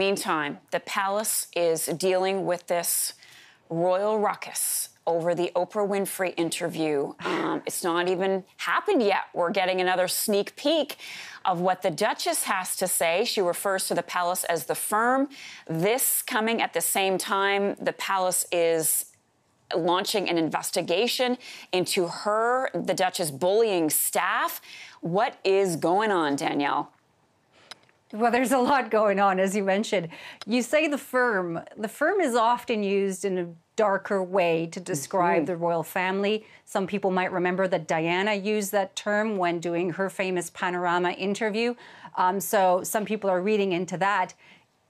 Meantime, the palace is dealing with this royal ruckus over the Oprah Winfrey interview. Um, it's not even happened yet. We're getting another sneak peek of what the Duchess has to say. She refers to the palace as the firm. This coming at the same time, the palace is launching an investigation into her, the Duchess, bullying staff. What is going on, Danielle? Well, there's a lot going on, as you mentioned. You say the firm. The firm is often used in a darker way to mm-hmm. describe mm-hmm. the royal family. Some people might remember that Diana used that term when doing her famous panorama interview. Um, so some people are reading into that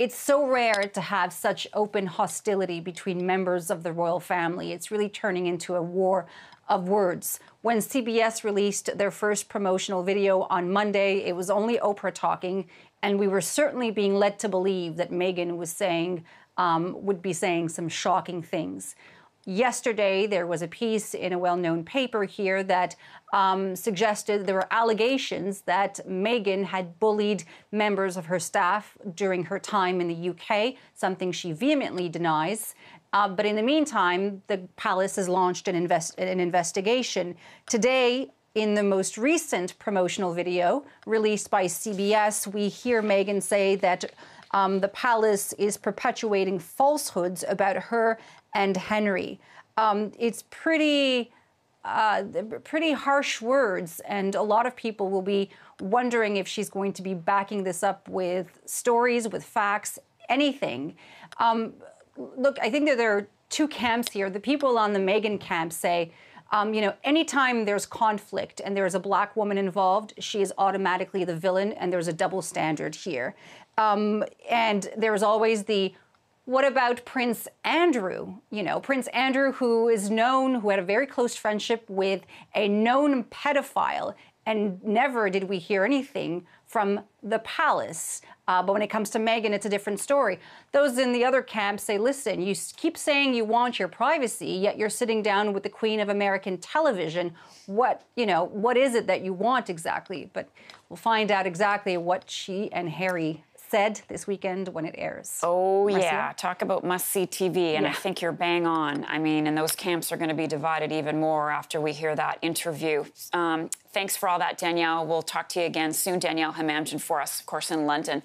it's so rare to have such open hostility between members of the royal family. It's really turning into a war of words. When CBS released their first promotional video on Monday, it was only Oprah talking, and we were certainly being led to believe that Meghan was saying um, would be saying some shocking things. Yesterday, there was a piece in a well known paper here that um, suggested there were allegations that Meghan had bullied members of her staff during her time in the UK, something she vehemently denies. Uh, but in the meantime, the palace has launched an, invest an investigation. Today, in the most recent promotional video released by CBS, we hear Meghan say that um, the palace is perpetuating falsehoods about her and Henry. Um, it's pretty, uh, pretty harsh words, and a lot of people will be wondering if she's going to be backing this up with stories, with facts, anything. Um, look, I think that there are two camps here. The people on the Megan camp say um, you know, anytime there's conflict and there's a black woman involved, she is automatically the villain, and there's a double standard here. Um, and there's always the what about Prince Andrew? You know, Prince Andrew, who is known, who had a very close friendship with a known pedophile, and never did we hear anything from the palace. Uh, but when it comes to Meghan, it's a different story. Those in the other camp say, listen, you keep saying you want your privacy, yet you're sitting down with the queen of American television. What, you know, what is it that you want exactly? But we'll find out exactly what she and Harry said this weekend when it airs. Oh, yeah. Talk about must see TV. And yeah. I think you're bang on. I mean, and those camps are going to be divided even more after we hear that interview. Um, thanks for all that, Danielle. We'll talk to you again soon. Danielle Hamamjan for us, of course, in London.